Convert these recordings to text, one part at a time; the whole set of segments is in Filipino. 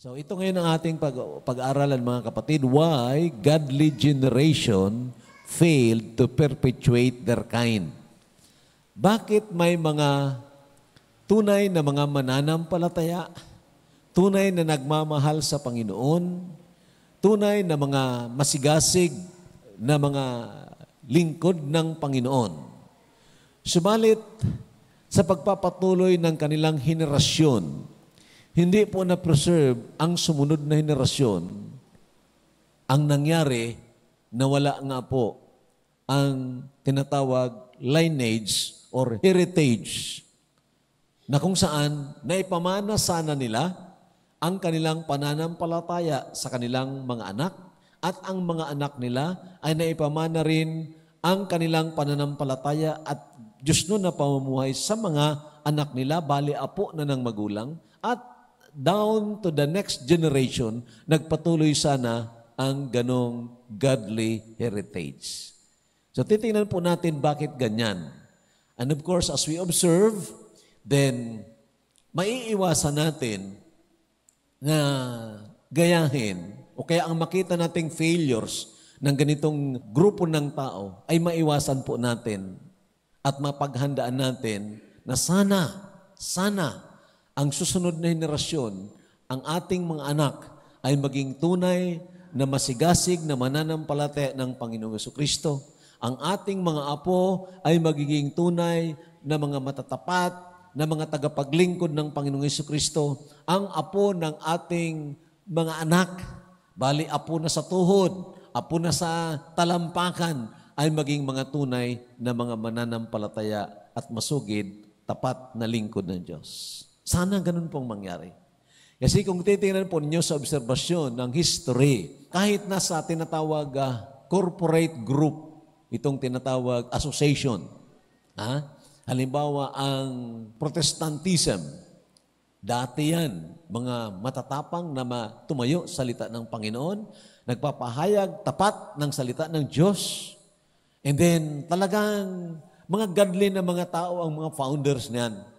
So ito ngayon ang ating pag- pag-aralan mga kapatid, why godly generation failed to perpetuate their kind. Bakit may mga tunay na mga mananampalataya, tunay na nagmamahal sa Panginoon, tunay na mga masigasig na mga lingkod ng Panginoon. Subalit, sa pagpapatuloy ng kanilang henerasyon, hindi po na-preserve ang sumunod na henerasyon. Ang nangyari, nawala nga po ang tinatawag lineage or heritage na kung saan naipamana sana nila ang kanilang pananampalataya sa kanilang mga anak at ang mga anak nila ay naipamana rin ang kanilang pananampalataya at Diyos nun na pamumuhay sa mga anak nila, bali apo na ng magulang at down to the next generation, nagpatuloy sana ang ganong godly heritage. So titingnan po natin bakit ganyan. And of course, as we observe, then maiiwasan natin na gayahin o kaya ang makita nating failures ng ganitong grupo ng tao ay maiwasan po natin at mapaghandaan natin na sana, sana ang susunod na henerasyon, ang ating mga anak, ay maging tunay na masigasig na mananampalataya ng Panginoong Kristo. Ang ating mga apo ay magiging tunay na mga matatapat, na mga tagapaglingkod ng Panginoong Kristo. Ang apo ng ating mga anak, bali apo na sa tuhod, apo na sa talampakan, ay maging mga tunay na mga mananampalataya at masugid, tapat na lingkod ng Diyos. Sana ganun pong mangyari. Kasi kung titingnan po ninyo sa obserbasyon ng history, kahit na sa tinatawag uh, corporate group, itong tinatawag association, ha? halimbawa ang Protestantism, dati yan, mga matatapang na tumayo salita ng Panginoon, nagpapahayag tapat ng salita ng Diyos. And then talagang mga godly na mga tao ang mga founders niyan.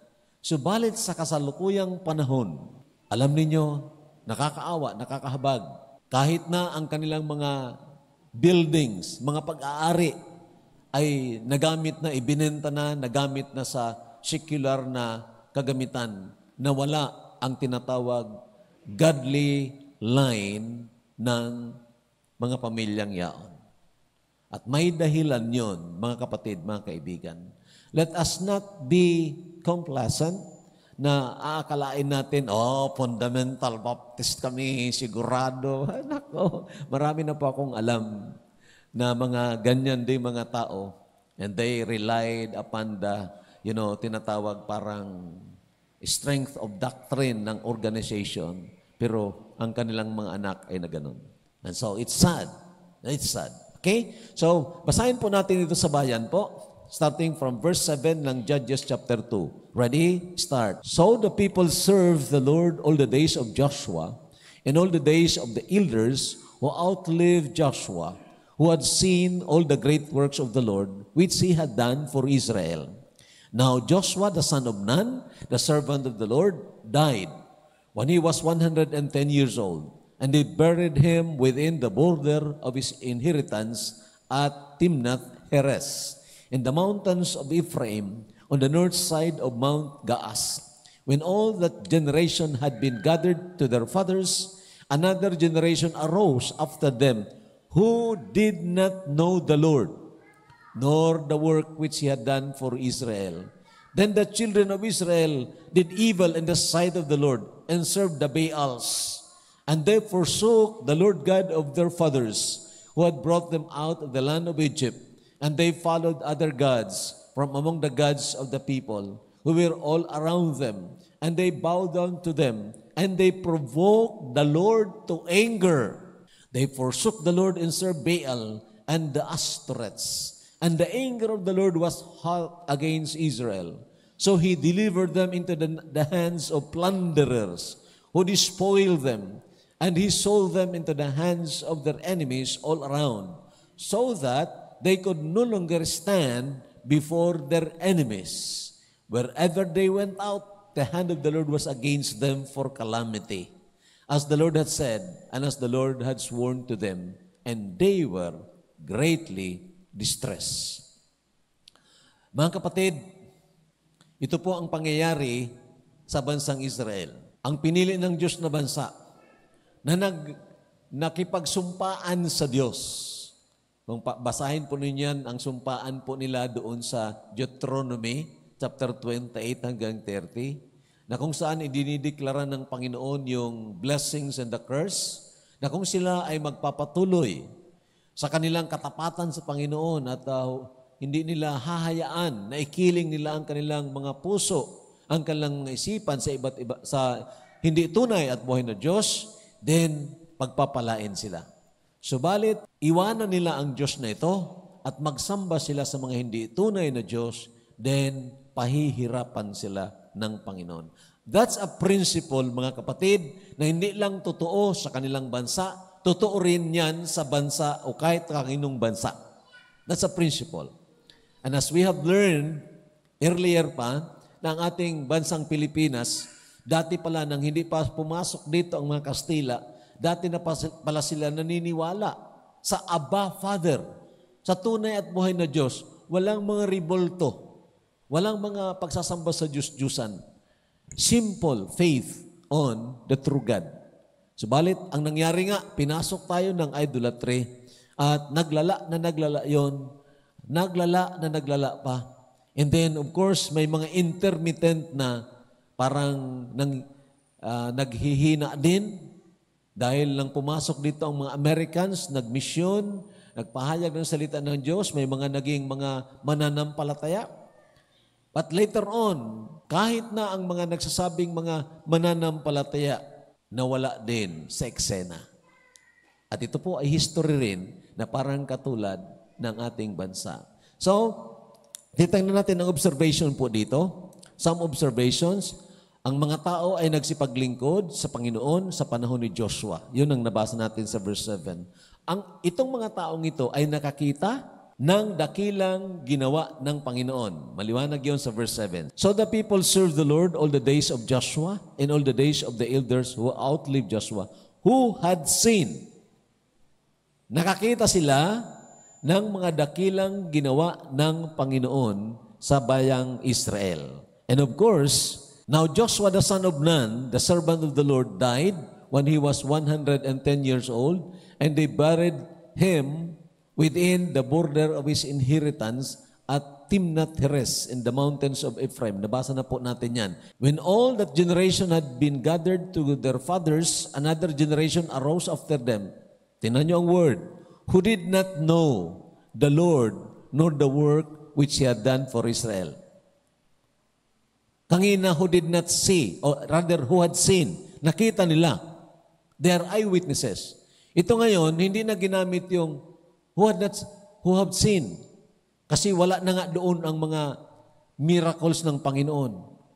Subalit sa kasalukuyang panahon, alam ninyo, nakakaawa, nakakahabag. Kahit na ang kanilang mga buildings, mga pag-aari ay nagamit na, ibinenta na, nagamit na sa secular na kagamitan na wala ang tinatawag godly line ng mga pamilyang yaon. At may dahilan yon, mga kapatid, mga kaibigan. Let us not be complacent na aakalain natin, oh, fundamental baptist kami, sigurado. Nako, marami na po akong alam na mga ganyan din mga tao. And they relied upon the, you know, tinatawag parang strength of doctrine ng organization. Pero ang kanilang mga anak ay na ganun. And so, it's sad. It's sad. Okay? So, basahin po natin ito sa bayan po starting from verse 7 ng Judges chapter 2. Ready? Start. So the people served the Lord all the days of Joshua and all the days of the elders who outlived Joshua, who had seen all the great works of the Lord, which he had done for Israel. Now Joshua, the son of Nun, the servant of the Lord, died when he was 110 years old, and they buried him within the border of his inheritance at Timnath Heres. in the mountains of Ephraim, on the north side of Mount Gaas. When all that generation had been gathered to their fathers, another generation arose after them who did not know the Lord, nor the work which he had done for Israel. Then the children of Israel did evil in the sight of the Lord and served the Baals. And they forsook the Lord God of their fathers, who had brought them out of the land of Egypt and they followed other gods from among the gods of the people who were all around them. And they bowed down to them. And they provoked the Lord to anger. They forsook the Lord and served Baal and the Ashtoreths. And the anger of the Lord was hot against Israel. So he delivered them into the, the hands of plunderers who despoiled them. And he sold them into the hands of their enemies all around. So that they could no longer stand before their enemies. Wherever they went out, the hand of the Lord was against them for calamity, as the Lord had said, and as the Lord had sworn to them, and they were greatly distressed. Mga kapatid, ito po ang pangyayari sa bansang Israel. Ang pinili ng Diyos na bansa na nag, nakipagsumpaan sa nakipagsumpa kung basahin po ninyan ang sumpaan po nila doon sa Deuteronomy chapter 28 hanggang 30 na kung saan idinideklara ng Panginoon yung blessings and the curse na kung sila ay magpapatuloy sa kanilang katapatan sa Panginoon at uh, hindi nila hahayaan na ikiling nila ang kanilang mga puso, ang kanilang mga isipan sa iba't iba sa hindi tunay at buhay na Diyos, then pagpapalain sila. Subalit, iwanan nila ang Diyos na ito at magsamba sila sa mga hindi tunay na Diyos, then pahihirapan sila ng Panginoon. That's a principle, mga kapatid, na hindi lang totoo sa kanilang bansa, totoo rin yan sa bansa o kahit kaninong bansa. That's a principle. And as we have learned earlier pa, na ang ating bansang Pilipinas, dati pala nang hindi pa pumasok dito ang mga Kastila, Dati na pala sila naniniwala sa Abba Father, sa tunay at buhay na Diyos. Walang mga ribolto. Walang mga pagsasamba sa Diyos-Diyusan. Simple faith on the true God. Subalit, ang nangyari nga, pinasok tayo ng idolatry at naglala na naglala yon, naglala na naglala pa. And then, of course, may mga intermittent na parang nang, uh, naghihina din dahil lang pumasok dito ang mga Americans, nagmisyon, nagpahayag ng salita ng Diyos, may mga naging mga mananampalataya. But later on, kahit na ang mga nagsasabing mga mananampalataya, nawala din sa eksena. At ito po ay history rin na parang katulad ng ating bansa. So, titignan natin ang observation po dito. Some observations. Ang mga tao ay nagsipaglingkod sa Panginoon sa panahon ni Joshua. Yun ang nabasa natin sa verse 7. Ang, itong mga taong ito ay nakakita ng dakilang ginawa ng Panginoon. Maliwanag yon sa verse 7. So the people served the Lord all the days of Joshua and all the days of the elders who outlived Joshua, who had seen. Nakakita sila ng mga dakilang ginawa ng Panginoon sa bayang Israel. And of course, Now Joshua the son of Nun, the servant of the Lord, died when he was 110 years old, and they buried him within the border of his inheritance at Timnath Heres in the mountains of Ephraim. Nabasa na po natin yan. When all that generation had been gathered to their fathers, another generation arose after them. Tinan niyo ang word. Who did not know the Lord nor the work which He had done for Israel. Tangina who did not see, or rather who had seen, nakita nila. They are eyewitnesses. Ito ngayon, hindi na ginamit yung who had not, who have seen. Kasi wala na nga doon ang mga miracles ng Panginoon.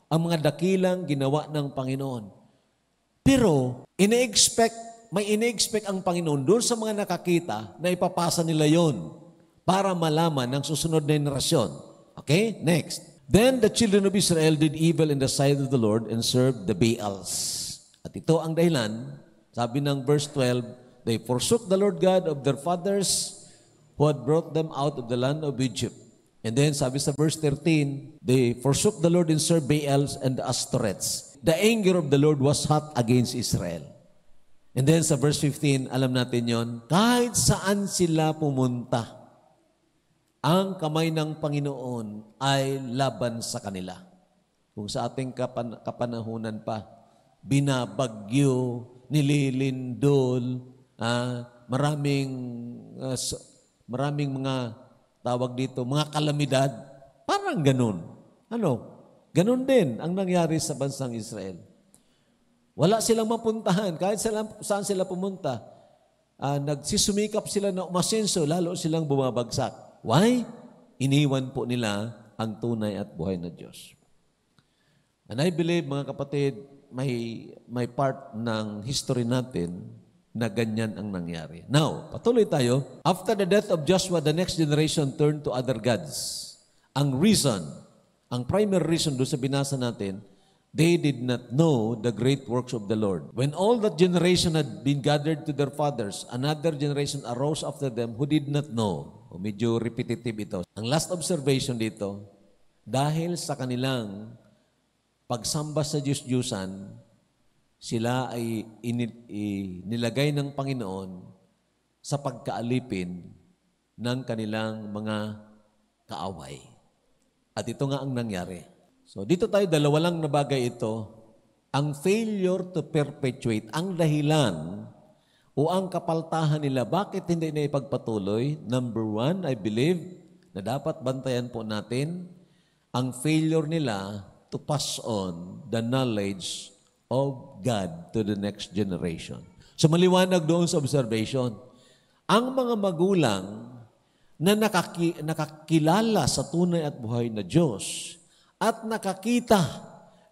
Ang mga dakilang ginawa ng Panginoon. Pero, ine-expect, may ine-expect ang Panginoon doon sa mga nakakita na ipapasa nila yon para malaman ng susunod na henerasyon. Okay? Next. Then the children of Israel did evil in the sight of the Lord and served the Baals. At ito ang dahilan, sabi ng verse 12, They forsook the Lord God of their fathers who had brought them out of the land of Egypt. And then sabi sa verse 13, They forsook the Lord and served Baals and the Astoreths. The anger of the Lord was hot against Israel. And then sa verse 15, alam natin yon, kahit saan sila pumunta, ang kamay ng Panginoon ay laban sa kanila. Kung sa ating kapan- kapanahunan pa, binabagyo, nililindol, ah, maraming uh, maraming mga tawag dito, mga kalamidad, parang ganun. Ano? Ganun din ang nangyari sa bansang Israel. Wala silang mapuntahan. Kahit sila, saan sila pumunta, uh, nagsisumikap sila na umasenso, lalo silang bumabagsak. Why? Iniwan po nila ang tunay at buhay na Diyos. And I believe, mga kapatid, may, may part ng history natin na ganyan ang nangyari. Now, patuloy tayo. After the death of Joshua, the next generation turned to other gods. Ang reason, ang primary reason doon sa binasa natin, they did not know the great works of the Lord. When all that generation had been gathered to their fathers, another generation arose after them who did not know o medyo repetitive ito. Ang last observation dito, dahil sa kanilang pagsamba sa Diyos-Diyusan, sila ay inilagay ng Panginoon sa pagkaalipin ng kanilang mga kaaway. At ito nga ang nangyari. So dito tayo dalawa lang na bagay ito. Ang failure to perpetuate, ang dahilan o ang kapaltahan nila, bakit hindi na ipagpatuloy? Number one, I believe na dapat bantayan po natin ang failure nila to pass on the knowledge of God to the next generation. So maliwanag doon sa observation. Ang mga magulang na nakaki, nakakilala sa tunay at buhay na Diyos at nakakita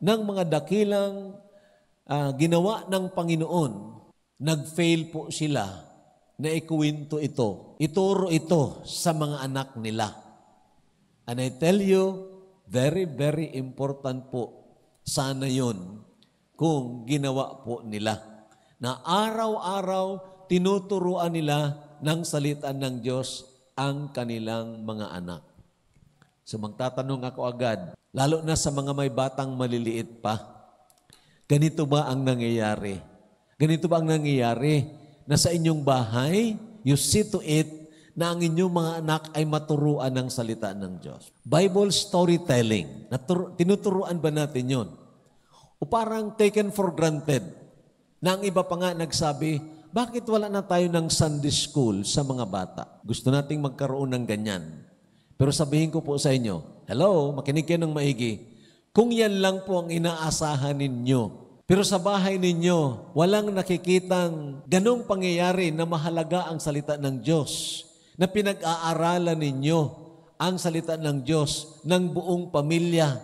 ng mga dakilang uh, ginawa ng Panginoon nagfail po sila na ikuwento ito. Ituro ito sa mga anak nila. And I tell you, very, very important po sana yon kung ginawa po nila. Na araw-araw tinuturuan nila ng salitan ng Diyos ang kanilang mga anak. So magtatanong ako agad, lalo na sa mga may batang maliliit pa, ganito ba ang nangyayari? Ganito ba ang nangyayari? Na sa inyong bahay, you see to it na ang inyong mga anak ay maturuan ng salita ng Diyos. Bible storytelling. Natur- tinuturuan ba natin yon? O parang taken for granted na ang iba pa nga nagsabi, bakit wala na tayo ng Sunday school sa mga bata? Gusto nating magkaroon ng ganyan. Pero sabihin ko po sa inyo, hello, makinig kayo ng maigi. Kung yan lang po ang inaasahan ninyo pero sa bahay ninyo, walang nakikitang ganong pangyayari na mahalaga ang salita ng Diyos, na pinag-aaralan ninyo ang salita ng Diyos ng buong pamilya,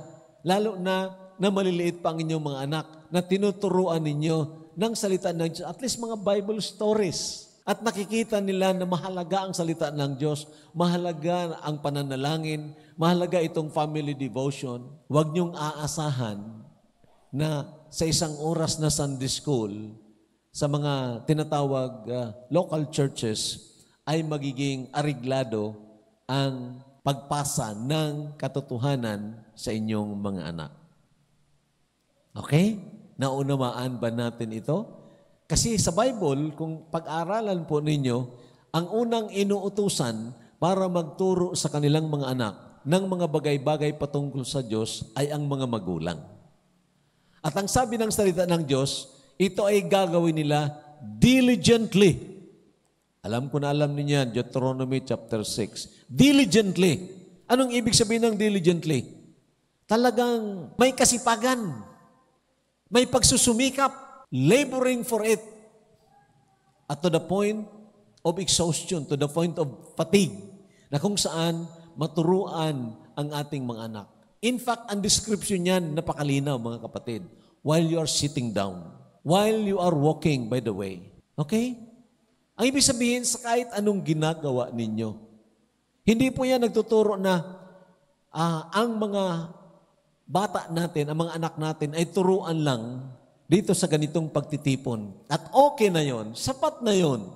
lalo na na maliliit pa ang inyong mga anak, na tinuturuan ninyo ng salita ng Diyos, at least mga Bible stories. At nakikita nila na mahalaga ang salita ng Diyos, mahalaga ang pananalangin, mahalaga itong family devotion. Huwag niyong aasahan na sa isang oras na Sunday School sa mga tinatawag uh, local churches ay magiging ariglado ang pagpasa ng katotohanan sa inyong mga anak. Okay? Naunamaan ba natin ito? Kasi sa Bible, kung pag-aralan po ninyo, ang unang inuutusan para magturo sa kanilang mga anak ng mga bagay-bagay patungkol sa Diyos ay ang mga magulang. At ang sabi ng salita ng Diyos, ito ay gagawin nila diligently. Alam ko na alam ninyo yan, Deuteronomy chapter 6. Diligently. Anong ibig sabihin ng diligently? Talagang may kasipagan. May pagsusumikap. Laboring for it. At to the point of exhaustion, to the point of fatigue, na kung saan maturuan ang ating mga anak In fact, ang description niyan, napakalinaw mga kapatid. While you are sitting down. While you are walking, by the way. Okay? Ang ibig sabihin sa kahit anong ginagawa ninyo. Hindi po yan nagtuturo na uh, ang mga bata natin, ang mga anak natin ay turuan lang dito sa ganitong pagtitipon. At okay na yon, sapat na yon.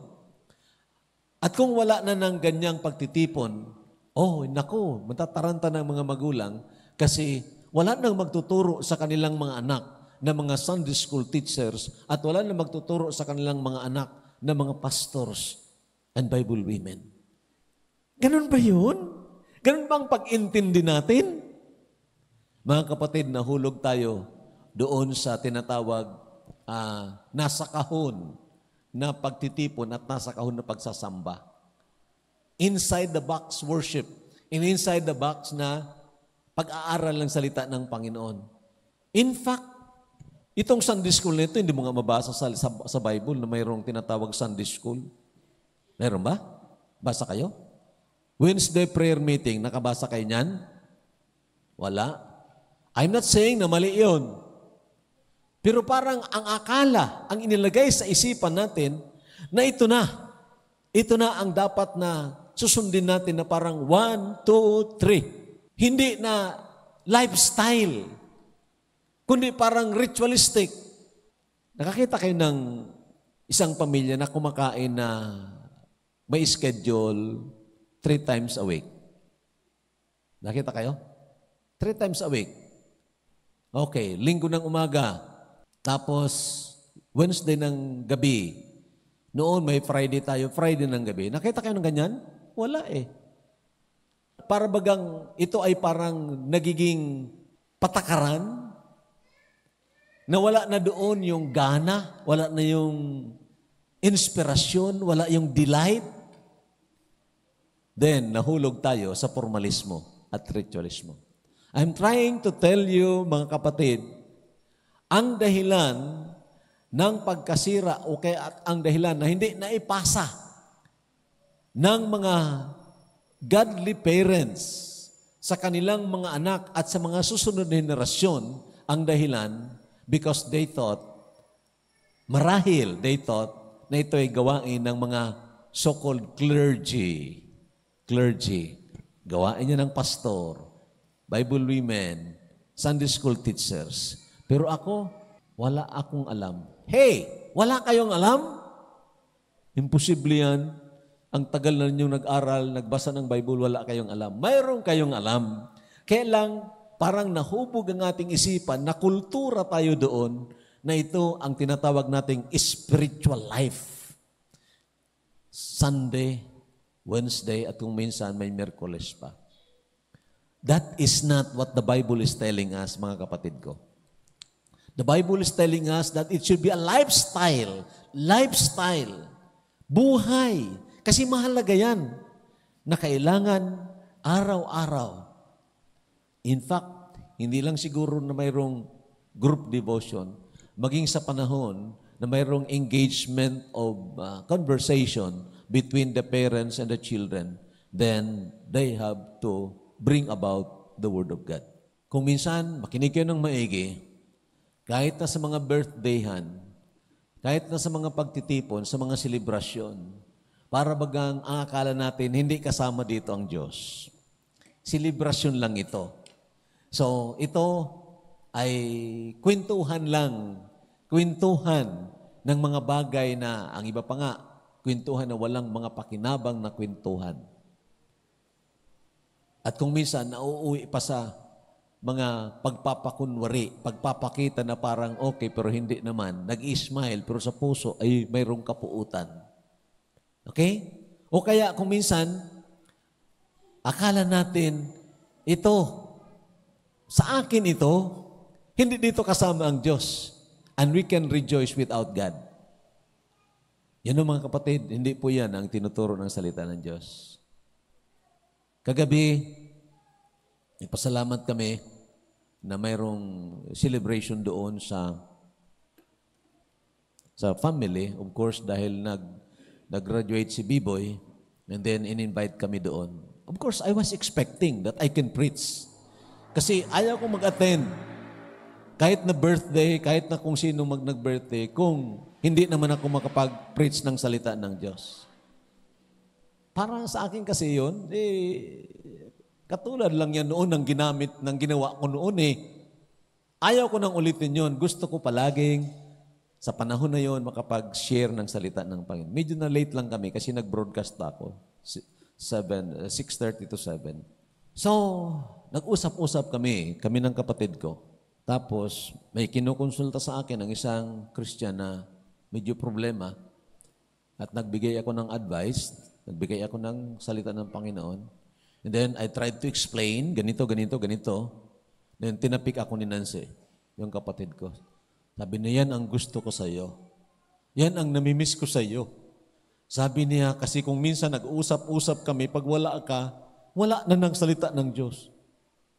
At kung wala na ng ganyang pagtitipon, oh, nako, matataranta ng mga magulang kasi wala nang magtuturo sa kanilang mga anak na mga Sunday school teachers at wala nang magtuturo sa kanilang mga anak na mga pastors and Bible women. Ganun ba yun? Ganun bang pag-intindi natin? Mga kapatid, nahulog tayo doon sa tinatawag uh, nasa kahon na pagtitipon at nasa kahon na pagsasamba. Inside the box worship. And inside the box na pag-aaral ng salita ng Panginoon. In fact, itong Sunday school nito, hindi mo nga mabasa sa, sa, sa Bible na mayroong tinatawag Sunday school. Meron ba? Basa kayo? Wednesday prayer meeting, nakabasa kayo niyan? Wala. I'm not saying na mali yun. Pero parang ang akala, ang inilagay sa isipan natin, na ito na. Ito na ang dapat na susundin natin na parang one, two, three. Hindi na lifestyle, kundi parang ritualistic. Nakakita kayo ng isang pamilya na kumakain na may schedule three times a week. Nakita kayo? Three times a week. Okay, linggo ng umaga. Tapos, Wednesday ng gabi. Noon, may Friday tayo. Friday ng gabi. Nakita kayo ng ganyan? Wala eh para bagang ito ay parang nagiging patakaran na wala na doon yung gana, wala na yung inspirasyon, wala yung delight. Then, nahulog tayo sa formalismo at ritualismo. I'm trying to tell you, mga kapatid, ang dahilan ng pagkasira o kaya ang dahilan na hindi naipasa ng mga godly parents sa kanilang mga anak at sa mga susunod na henerasyon ang dahilan because they thought, marahil they thought na ito ay gawain ng mga so-called clergy. Clergy. Gawain niya ng pastor, Bible women, Sunday school teachers. Pero ako, wala akong alam. Hey, wala kayong alam? Imposible yan ang tagal na ninyong nag-aral, nagbasa ng Bible, wala kayong alam. Mayroon kayong alam. Kaya lang, parang nahubog ang ating isipan na kultura tayo doon na ito ang tinatawag nating spiritual life. Sunday, Wednesday, at kung minsan may Merkules pa. That is not what the Bible is telling us, mga kapatid ko. The Bible is telling us that it should be a lifestyle. Lifestyle. Buhay kasi mahalaga yan na kailangan araw-araw. In fact, hindi lang siguro na mayroong group devotion, maging sa panahon na mayroong engagement of uh, conversation between the parents and the children, then they have to bring about the Word of God. Kung minsan, makinig kayo ng maigi, kahit na sa mga birthdayhan, kahit na sa mga pagtitipon, sa mga selebrasyon, para bagang ang akala natin, hindi kasama dito ang Diyos. Silibrasyon lang ito. So, ito ay kwintuhan lang. Kwintuhan ng mga bagay na, ang iba pa nga, kwintuhan na walang mga pakinabang na kwintuhan. At kung minsan, nauuwi pa sa mga pagpapakunwari, pagpapakita na parang okay pero hindi naman, nag-smile pero sa puso ay mayroong kapuutan. Okay? O kaya kung minsan, akala natin, ito, sa akin ito, hindi dito kasama ang Diyos. And we can rejoice without God. Yan mga kapatid, hindi po yan ang tinuturo ng salita ng Diyos. Kagabi, ipasalamat kami na mayroong celebration doon sa sa family. Of course, dahil nag nag-graduate si Biboy, and then in-invite kami doon. Of course, I was expecting that I can preach. Kasi ayaw kong mag-attend. Kahit na birthday, kahit na kung sino mag nag-birthday, kung hindi naman ako makapag-preach ng salita ng Diyos. Parang sa akin kasi yon eh, katulad lang yan noon ng ginamit, ng ginawa ko noon eh. Ayaw ko nang ulitin yon. Gusto ko palaging sa panahon na yon makapag-share ng salita ng Panginoon. Medyo na late lang kami kasi nag-broadcast ako. 7, 6.30 uh, to 7. So, nag-usap-usap kami, kami ng kapatid ko. Tapos, may kinukonsulta sa akin ang isang Christian na medyo problema. At nagbigay ako ng advice, nagbigay ako ng salita ng Panginoon. And then, I tried to explain, ganito, ganito, ganito. Then, tinapik ako ni Nancy, yung kapatid ko. Sabi niya, yan ang gusto ko sa iyo. Yan ang namimiss ko sa iyo. Sabi niya, kasi kung minsan nag-usap-usap kami, pag wala ka, wala na ng salita ng Diyos.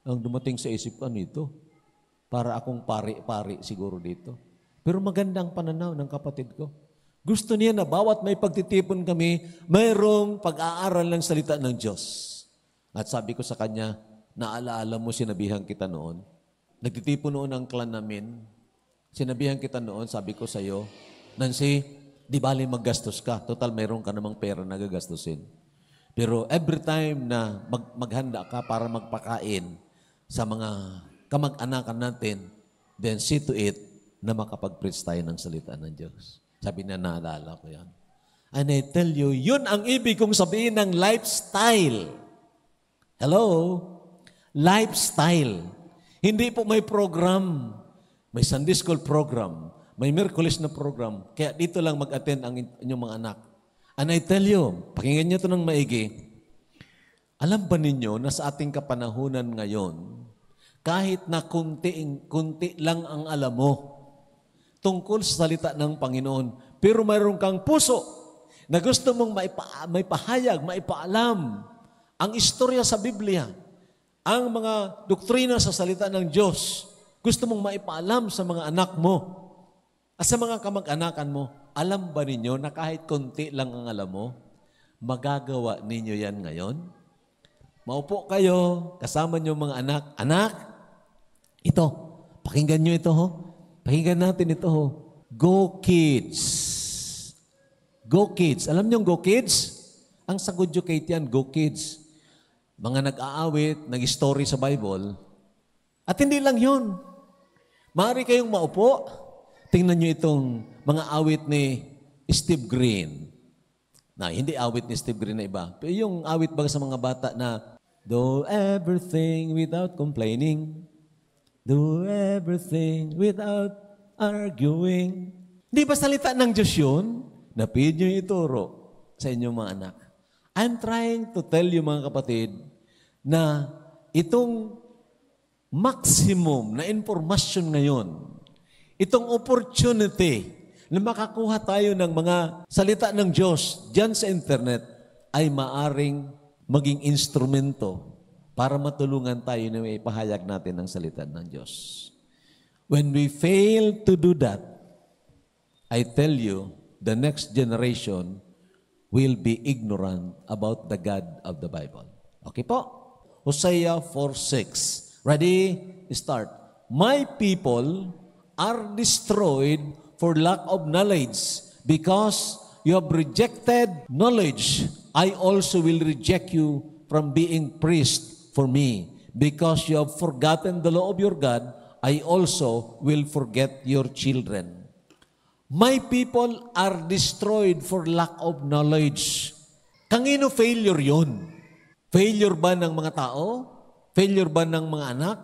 Ang dumating sa isip ko, ano ito? Para akong pari-pari siguro dito. Pero maganda ang pananaw ng kapatid ko. Gusto niya na bawat may pagtitipon kami, mayroong pag-aaral ng salita ng Diyos. At sabi ko sa kanya, naalaala mo sinabihan kita noon. Nagtitipon noon ang clan namin Sinabihan kita noon, sabi ko sa iyo, Nancy, di bali maggastos ka. Total, mayroon ka namang pera na gagastusin. Pero every time na mag maghanda ka para magpakain sa mga kamag-anakan natin, then see to it na makapag-preach tayo ng salita ng Diyos. Sabi na naalala ko yan. And I tell you, yun ang ibig kong sabihin ng lifestyle. Hello? Lifestyle. Hindi po may program. May Sunday School program. May Merkulis na program. Kaya dito lang mag-attend ang inyong mga anak. And I tell you, pakinggan niyo ito ng maigi. Alam ba ninyo na sa ating kapanahunan ngayon, kahit na kunti, kunti lang ang alam mo tungkol sa salita ng Panginoon, pero mayroon kang puso na gusto mong maipa, may pahayag, maipaalam ang istorya sa Biblia, ang mga doktrina sa salita ng Diyos, gusto mong maipaalam sa mga anak mo at ah, sa mga kamag-anakan mo, alam ba ninyo na kahit konti lang ang alam mo, magagawa ninyo yan ngayon? Maupo kayo, kasama niyo mga anak. Anak, ito, pakinggan niyo ito ho. Pakinggan natin ito ho. Go kids. Go kids. Alam niyo go kids? Ang sa good educate yan, go kids. Mga nag-aawit, nag-story sa Bible. At hindi lang yun. Mari kayong maupo. Tingnan nyo itong mga awit ni Steve Green. Na hindi awit ni Steve Green na iba. Pero yung awit baga sa mga bata na Do everything without complaining. Do everything without arguing. Di ba salita ng Diyos yun? Napid nyo ituro sa inyong mga anak. I'm trying to tell you mga kapatid na itong maximum na information ngayon, itong opportunity na makakuha tayo ng mga salita ng Diyos dyan sa internet ay maaring maging instrumento para matulungan tayo na ipahayag natin ang salita ng Diyos. When we fail to do that, I tell you, the next generation will be ignorant about the God of the Bible. Okay po? Hosea 4.6 Ready? Start. My people are destroyed for lack of knowledge because you have rejected knowledge. I also will reject you from being priest for me because you have forgotten the law of your God. I also will forget your children. My people are destroyed for lack of knowledge. Kangino failure yon? Failure ba ng mga tao? Failure ba ng mga anak?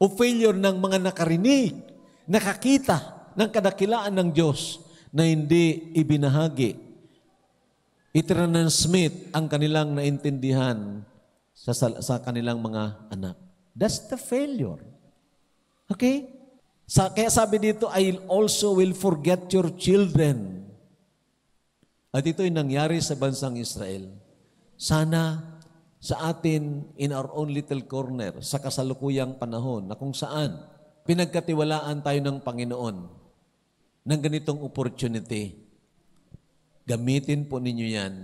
O failure ng mga nakarinig, nakakita ng kadakilaan ng Diyos na hindi ibinahagi? Itransmit ang kanilang naintindihan sa, sa, sa kanilang mga anak. That's the failure. Okay? Sa, kaya sabi dito, I also will forget your children. At ito'y nangyari sa bansang Israel. Sana sa atin in our own little corner sa kasalukuyang panahon na kung saan pinagkatiwalaan tayo ng Panginoon ng ganitong opportunity. Gamitin po ninyo yan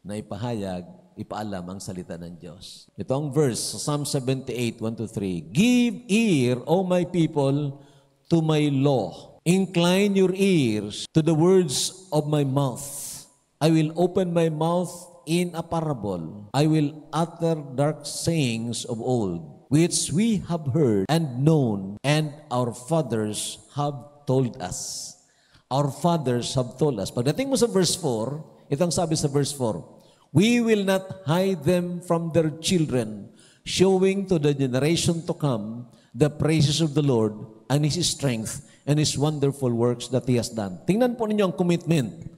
na ipahayag, ipaalam ang salita ng Diyos. Ito ang verse sa Psalm 78, 1 3. Give ear, O my people, to my law. Incline your ears to the words of my mouth. I will open my mouth in a parable, I will utter dark sayings of old, which we have heard and known, and our fathers have told us. Our fathers have told us. Pagdating mo sa verse 4, itong sabi sa verse 4, We will not hide them from their children, showing to the generation to come the praises of the Lord and His strength and His wonderful works that He has done. Tingnan po ninyo ang commitment.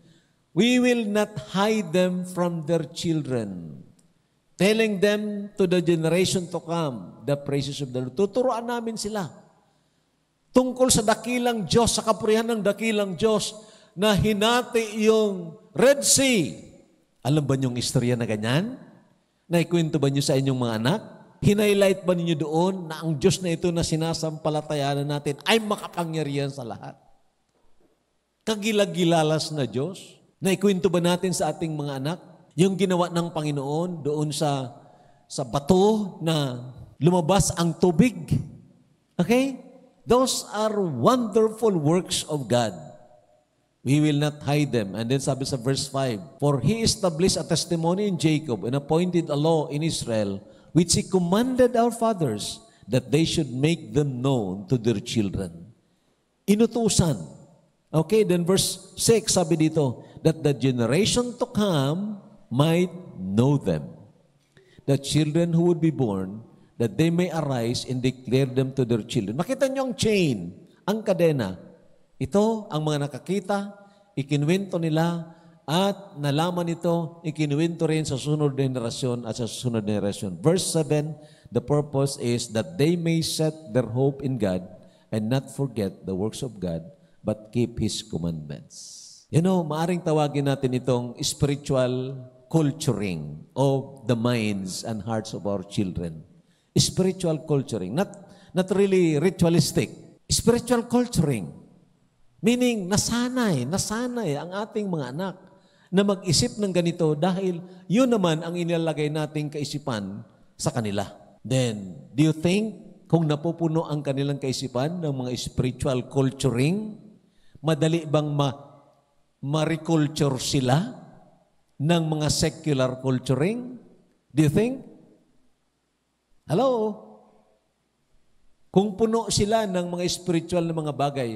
We will not hide them from their children. Telling them to the generation to come, the praises of the Lord. Tuturuan namin sila tungkol sa dakilang Diyos, sa kapurihan ng dakilang Diyos na hinati yung Red Sea. Alam ba niyong istorya na ganyan? Naikwento ba niyo sa inyong mga anak? Hinighlight ba ninyo doon na ang Diyos na ito na sinasampalatayanan natin ay makapangyarihan sa lahat? Kagilagilalas na Diyos. Naikwento ba natin sa ating mga anak yung ginawa ng Panginoon doon sa sa bato na lumabas ang tubig? Okay? Those are wonderful works of God. We will not hide them. And then sabi sa verse 5, For He established a testimony in Jacob and appointed a law in Israel, which He commanded our fathers, that they should make them known to their children. Inutusan. Okay, then verse 6, sabi dito, that the generation to come might know them. The children who would be born, that they may arise and declare them to their children. Makita niyo ang chain, ang kadena. Ito ang mga nakakita, ikinwento nila, at nalaman ito, ikinwento rin sa sunod na generasyon at sa sunod na generasyon. Verse 7, the purpose is that they may set their hope in God and not forget the works of God, but keep His commandments. You know, maaring tawagin natin itong spiritual culturing of the minds and hearts of our children. Spiritual culturing, not, not really ritualistic. Spiritual culturing, meaning nasanay, nasanay ang ating mga anak na mag-isip ng ganito dahil yun naman ang inilalagay nating kaisipan sa kanila. Then, do you think kung napupuno ang kanilang kaisipan ng mga spiritual culturing, madali bang ma mariculture sila ng mga secular culturing? Do you think? Hello? Kung puno sila ng mga spiritual na mga bagay,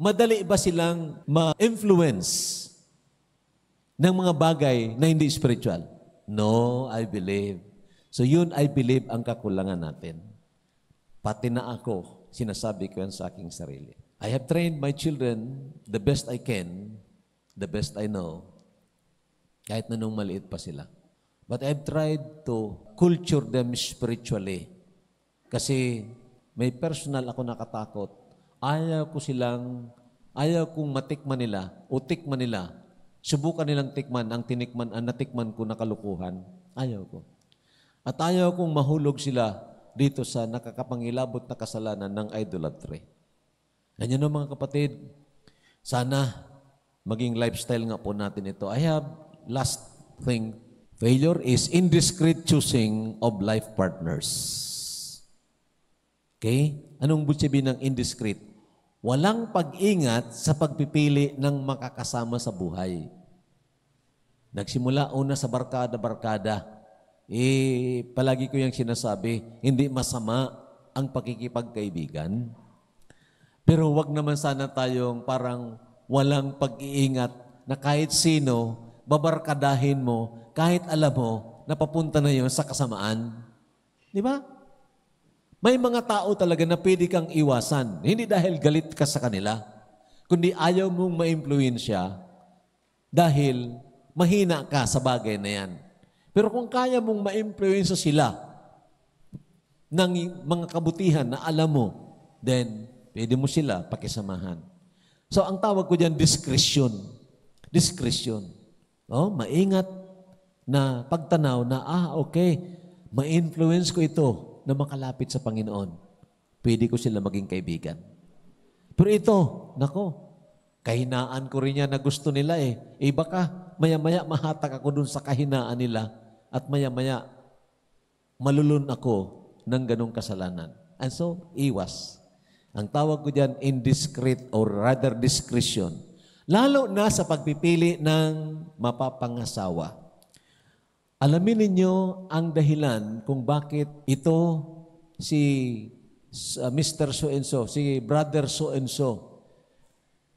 madali ba silang ma-influence ng mga bagay na hindi spiritual? No, I believe. So yun, I believe, ang kakulangan natin. Pati na ako, sinasabi ko yan sa aking sarili. I have trained my children the best I can The best I know, kahit na nung maliit pa sila. But I've tried to culture them spiritually. Kasi may personal ako nakatakot. Ayaw ko silang, ayaw kong matikman nila o tikman nila. Subukan nilang tikman ang tinikman, ang natikman ko na kalukuhan. Ayaw ko. At ayaw kong mahulog sila dito sa nakakapangilabot na kasalanan ng idolatry. Ganyan o mga kapatid, sana maging lifestyle nga po natin ito. I have last thing. Failure is indiscreet choosing of life partners. Okay? Anong butsabi ng indiscreet? Walang pag-ingat sa pagpipili ng makakasama sa buhay. Nagsimula una sa barkada-barkada. Eh, palagi ko yung sinasabi, hindi masama ang pakikipagkaibigan. Pero wag naman sana tayong parang walang pag-iingat na kahit sino, babarkadahin mo, kahit alam mo, napapunta na yun sa kasamaan. Di ba? May mga tao talaga na pwede kang iwasan, hindi dahil galit ka sa kanila, kundi ayaw mong ma maimpluensya dahil mahina ka sa bagay na yan. Pero kung kaya mong ma maimpluensya sila ng mga kabutihan na alam mo, then pwede mo sila pakisamahan. So ang tawag ko diyan discretion. Discretion. No? Maingat na pagtanaw na ah okay, ma-influence ko ito na makalapit sa Panginoon. Pwede ko sila maging kaibigan. Pero ito, nako, kahinaan ko rin yan na gusto nila eh. Eh baka maya-maya mahatak ako dun sa kahinaan nila at maya-maya malulun ako ng ganong kasalanan. And so, iwas. Ang tawag ko dyan, indiscreet or rather discretion. Lalo na sa pagpipili ng mapapangasawa. Alamin ninyo ang dahilan kung bakit ito si Mr. So-and-so, si Brother So-and-so,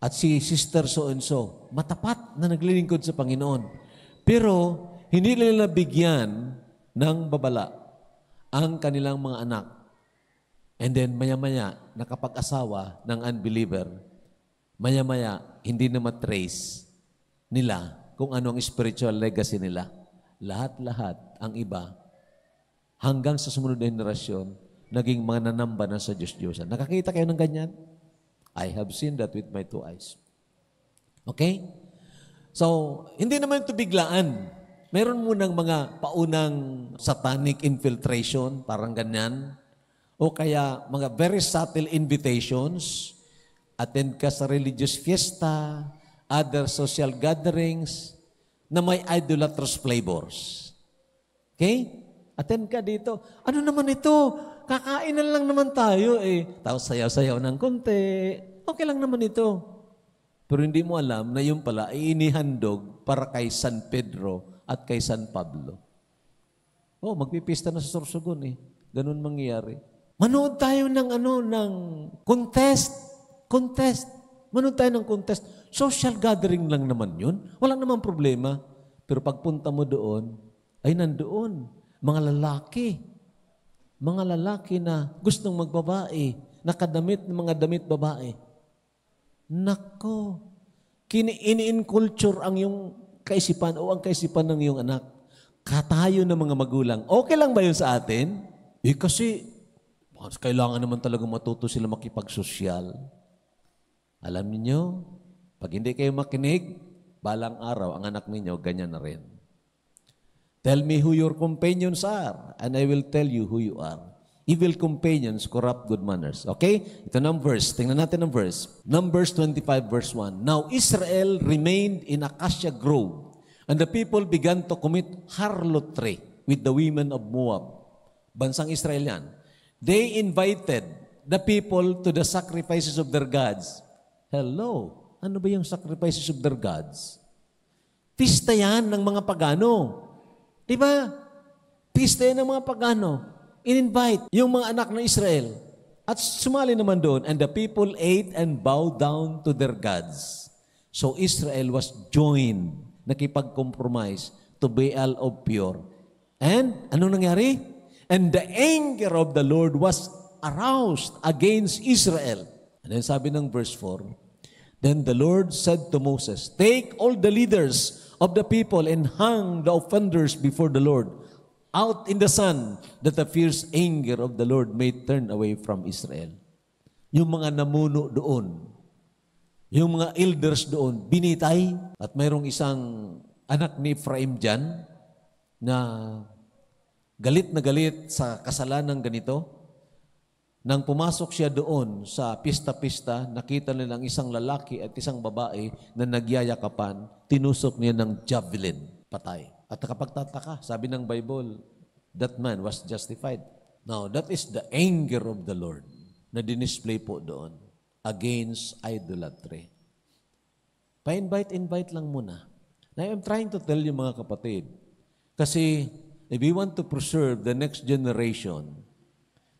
at si Sister So-and-so, matapat na naglilingkod sa Panginoon. Pero hindi nila bigyan ng babala ang kanilang mga anak. And then maya-maya, nakapag-asawa ng unbeliever, maya-maya, hindi na matrace nila kung ano ang spiritual legacy nila. Lahat-lahat ang iba, hanggang sa sumunod na henerasyon, naging mga nanamba na sa Diyos-Diyosan. Nakakita kayo ng ganyan? I have seen that with my two eyes. Okay? So, hindi naman ito biglaan. Meron munang mga paunang satanic infiltration, parang ganyan o kaya mga very subtle invitations, attend ka sa religious fiesta, other social gatherings na may idolatrous flavors. Okay? Attend ka dito. Ano naman ito? Kakainan lang naman tayo eh. Tapos sayaw-sayaw ng konti. Okay lang naman ito. Pero hindi mo alam na yung pala ay inihandog para kay San Pedro at kay San Pablo. Oh, magpipista na sa Sorsogon eh. Ganun mangyayari. Manood tayo ng ano, ng contest. Contest. Manood tayo ng contest. Social gathering lang naman yun. Walang naman problema. Pero pagpunta mo doon, ay nandoon, mga lalaki. Mga lalaki na gustong magbabae, nakadamit ng mga damit babae. Nako, kiniin-culture ang yung kaisipan o ang kaisipan ng iyong anak. Katayo ng mga magulang. Okay lang ba yun sa atin? Eh kasi kailangan naman talaga matuto sila makipagsosyal. Alam niyo, pag hindi kayo makinig, balang araw ang anak ninyo ganyan na rin. Tell me who your companions are, and I will tell you who you are. Evil companions corrupt good manners. Okay? Ito na ang verse. Tingnan natin ang verse. Numbers 25 verse 1. Now Israel remained in Acacia Grove, and the people began to commit harlotry with the women of Moab. Bansang Israel yan They invited the people to the sacrifices of their gods. Hello, ano ba yung sacrifices of their gods? Pista yan ng mga pagano. Di ba? Pista yan ng mga pagano. In-invite yung mga anak ng Israel. At sumali naman doon, and the people ate and bowed down to their gods. So Israel was joined, nakipag-compromise to Baal of Peor. And anong nangyari? And the anger of the Lord was aroused against Israel. And then sabi ng verse 4, Then the Lord said to Moses, Take all the leaders of the people and hang the offenders before the Lord out in the sun that the fierce anger of the Lord may turn away from Israel. Yung mga namuno doon, yung mga elders doon, binitay. At mayroong isang anak ni Ephraim dyan na galit na galit sa kasalanang ganito. Nang pumasok siya doon sa pista-pista, nakita nila ang isang lalaki at isang babae na nagyayakapan, tinusok niya ng javelin, patay. At nakapagtataka, sabi ng Bible, that man was justified. Now, that is the anger of the Lord na dinisplay po doon against idolatry. Pa-invite-invite lang muna. Now, I'm trying to tell you mga kapatid, kasi If we want to preserve the next generation,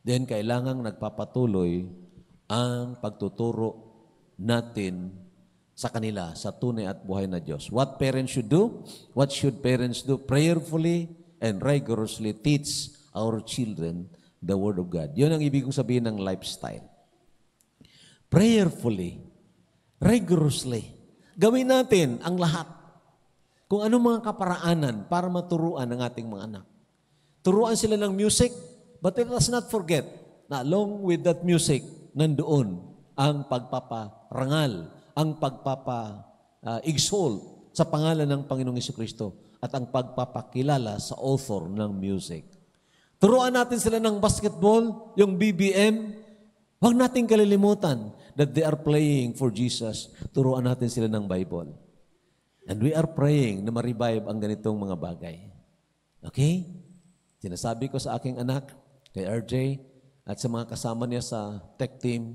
then kailangang nagpapatuloy ang pagtuturo natin sa kanila sa tunay at buhay na Diyos. What parents should do? What should parents do? Prayerfully and rigorously teach our children the Word of God. Yun ang ibig kong sabihin ng lifestyle. Prayerfully, rigorously, gawin natin ang lahat kung anong mga kaparaanan para maturuan ang ating mga anak. Turuan sila ng music, but let us not forget na along with that music, nandoon ang pagpaparangal, ang pagpapa-exalt ah, uh, sa pangalan ng Panginoong Kristo at ang pagpapakilala sa author ng music. Turuan natin sila ng basketball, yung BBM. Huwag nating kalilimutan that they are playing for Jesus. Turuan natin sila ng Bible. And we are praying na ma-revive ang ganitong mga bagay. Okay? Sinasabi ko sa aking anak, kay RJ, at sa mga kasama niya sa tech team,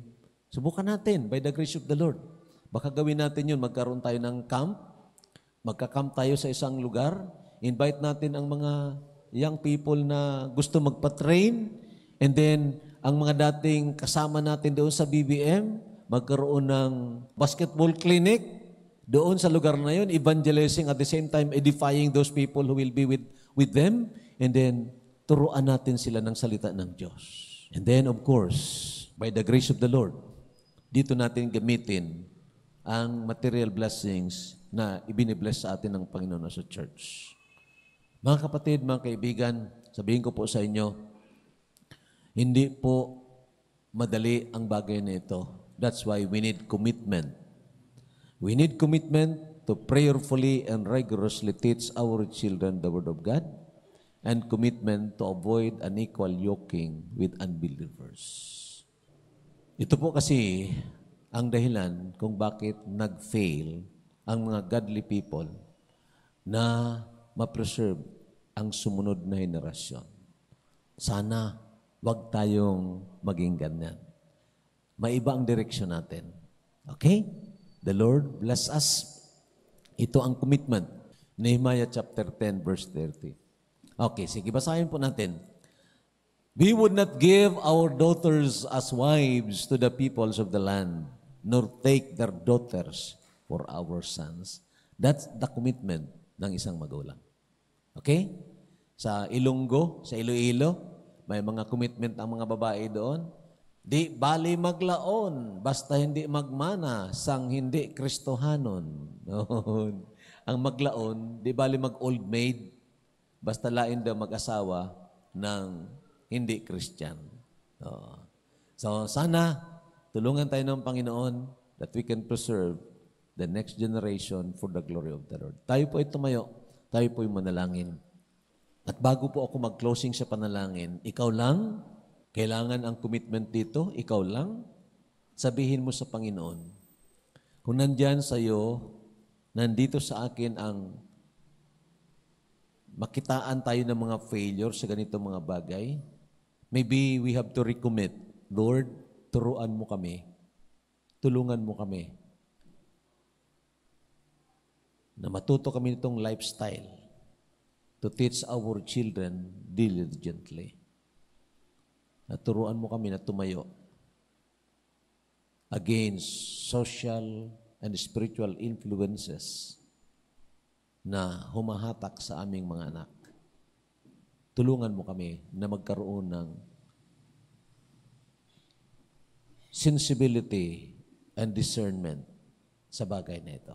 subukan natin by the grace of the Lord. Baka gawin natin yun, magkaroon tayo ng camp, magka-camp tayo sa isang lugar, invite natin ang mga young people na gusto magpa-train, and then ang mga dating kasama natin doon sa BBM, magkaroon ng basketball clinic, doon sa lugar na yon evangelizing at the same time edifying those people who will be with, with them. And then, turuan natin sila ng salita ng Diyos. And then, of course, by the grace of the Lord, dito natin gamitin ang material blessings na ibinibless sa atin ng Panginoon sa church. Mga kapatid, mga kaibigan, sabihin ko po sa inyo, hindi po madali ang bagay na ito. That's why we need commitment We need commitment to prayerfully and rigorously teach our children the Word of God and commitment to avoid an equal yoking with unbelievers. Ito po kasi ang dahilan kung bakit nag-fail ang mga godly people na ma-preserve ang sumunod na henerasyon. Sana wag tayong maging ganyan. Maiba ang direksyon natin. Okay? The Lord bless us. Ito ang commitment. Nehemiah chapter 10 verse 30. Okay, sige, basahin po natin. We would not give our daughters as wives to the peoples of the land, nor take their daughters for our sons. That's the commitment ng isang magulang. Okay? Sa Ilunggo, sa Iloilo, may mga commitment ang mga babae doon Di bali maglaon, basta hindi magmana sang hindi kristohanon. Ang maglaon, di bali mag-old maid, basta lain daw mag-asawa ng hindi Christian. So sana, tulungan tayo ng Panginoon that we can preserve the next generation for the glory of the Lord. Tayo po ay tumayo, tayo po ay manalangin. At bago po ako mag-closing sa panalangin, ikaw lang, kailangan ang commitment dito, ikaw lang, sabihin mo sa Panginoon, kung nandyan sa iyo, nandito sa akin ang makitaan tayo ng mga failure sa ganitong mga bagay, maybe we have to recommit. Lord, turuan mo kami. Tulungan mo kami. Na matuto kami nitong lifestyle to teach our children diligently. Naturuan mo kami na tumayo against social and spiritual influences na humahatak sa aming mga anak. Tulungan mo kami na magkaroon ng sensibility and discernment sa bagay na ito.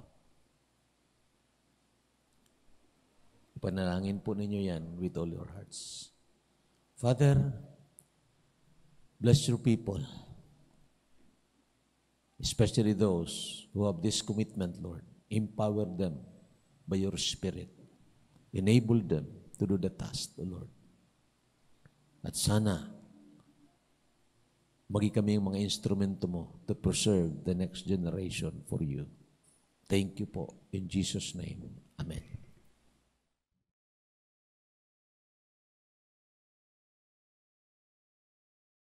Ipanalangin po ninyo yan with all your hearts. Father, Bless your people. Especially those who have this commitment, Lord. Empower them by your Spirit. Enable them to do the task, O Lord. At sana, maging kami yung mga instrumento mo to preserve the next generation for you. Thank you po. In Jesus' name. Amen.